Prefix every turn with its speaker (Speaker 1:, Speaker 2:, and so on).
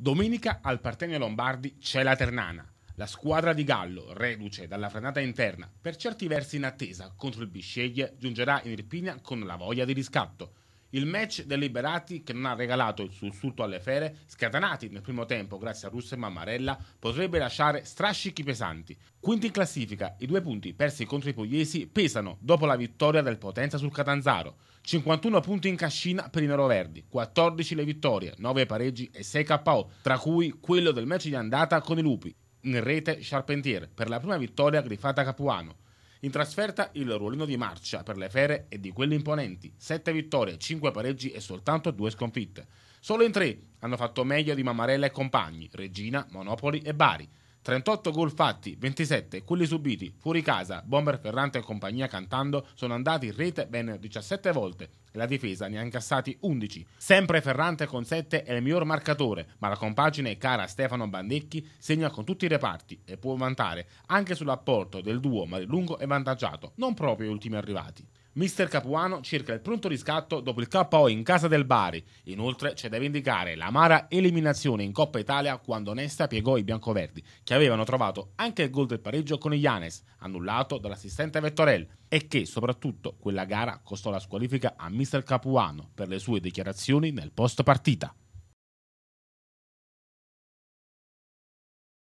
Speaker 1: Domenica al Partenio Lombardi c'è la Ternana. La squadra di Gallo, reduce dalla frenata interna, per certi versi in attesa contro il Bisceglie, giungerà in Irpina con la voglia di riscatto. Il match dei liberati, che non ha regalato il sussulto alle fere, scatenati nel primo tempo grazie a Russo e Mammarella, potrebbe lasciare strascichi pesanti. Quinti in classifica, i due punti persi contro i pugliesi pesano dopo la vittoria del Potenza sul Catanzaro. 51 punti in cascina per i neroverdi, 14 le vittorie, 9 pareggi e 6 KO, tra cui quello del match di andata con i lupi. In rete Charpentier per la prima vittoria grifata a Capuano. In trasferta il ruolino di marcia per le fere è di quelli imponenti, 7 vittorie, 5 pareggi e soltanto 2 sconfitte. Solo in 3 hanno fatto meglio di Mamarella e compagni, Regina, Monopoli e Bari. 38 gol fatti, 27 quelli subiti, fuori casa, Bomber Ferrante e compagnia cantando sono andati in rete ben 17 volte e la difesa ne ha incassati 11. Sempre Ferrante con 7 è il miglior marcatore, ma la compagine cara Stefano Bandecchi segna con tutti i reparti e può vantare anche sull'apporto del duo ma lungo e Vantaggiato, non proprio gli ultimi arrivati. Mister Capuano cerca il pronto riscatto dopo il KO in casa del Bari. Inoltre c'è da vendicare l'amara eliminazione in Coppa Italia quando Nesta piegò i biancoverdi, che avevano trovato anche il gol del pareggio con Ianes, annullato dall'assistente Vettorel, e che soprattutto quella gara costò la squalifica a Mister Capuano per le sue dichiarazioni nel post partita.